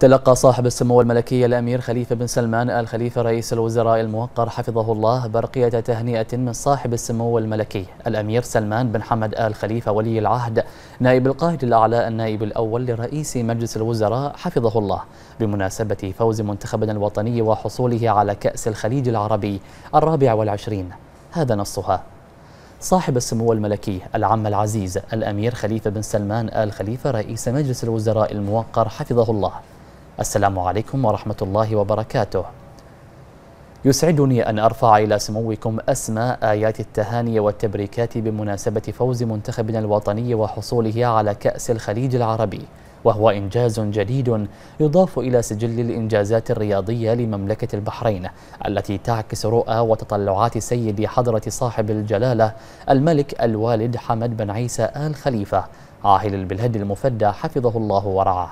تلقى صاحب السمو الملكي الأمير خليفة بن سلمان آل خليفة رئيس الوزراء الموقر حفظه الله برقية تهنئة من صاحب السمو الملكي الأمير سلمان بن حمد آل خليفة ولي العهد نائب القائد الأعلى النائب الأول لرئيس مجلس الوزراء حفظه الله بمناسبة فوز منتخبنا الوطني وحصوله على كأس الخليج العربي الرابع والعشرين هذا نصها صاحب السمو الملكي العم العزيز الأمير خليفة بن سلمان آل خليفة رئيس مجلس الوزراء الموقر حفظه الله السلام عليكم ورحمة الله وبركاته يسعدني أن أرفع إلى سموكم أسمى آيات التهاني والتبريكات بمناسبة فوز منتخبنا الوطني وحصوله على كأس الخليج العربي وهو إنجاز جديد يضاف إلى سجل الإنجازات الرياضية لمملكة البحرين التي تعكس رؤى وتطلعات سيد حضرة صاحب الجلالة الملك الوالد حمد بن عيسى آل خليفة عاهل البلاد المفدى حفظه الله ورعاه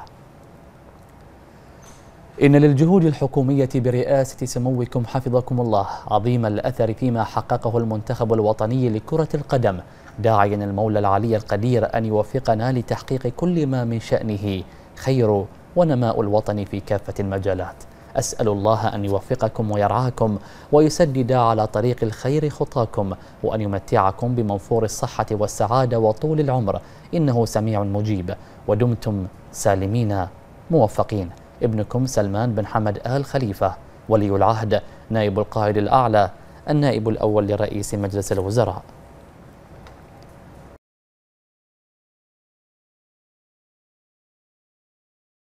إن للجهود الحكومية برئاسة سموكم حفظكم الله عظيم الأثر فيما حققه المنتخب الوطني لكرة القدم داعيا المولى العلي القدير أن يوفقنا لتحقيق كل ما من شأنه خير ونماء الوطن في كافة المجالات أسأل الله أن يوفقكم ويرعاكم ويسدد على طريق الخير خطاكم وأن يمتعكم بمنفور الصحة والسعادة وطول العمر إنه سميع مجيب ودمتم سالمين موفقين ابنكم سلمان بن حمد آل خليفة ولي العهد نائب القائد الأعلى النائب الأول لرئيس مجلس الوزراء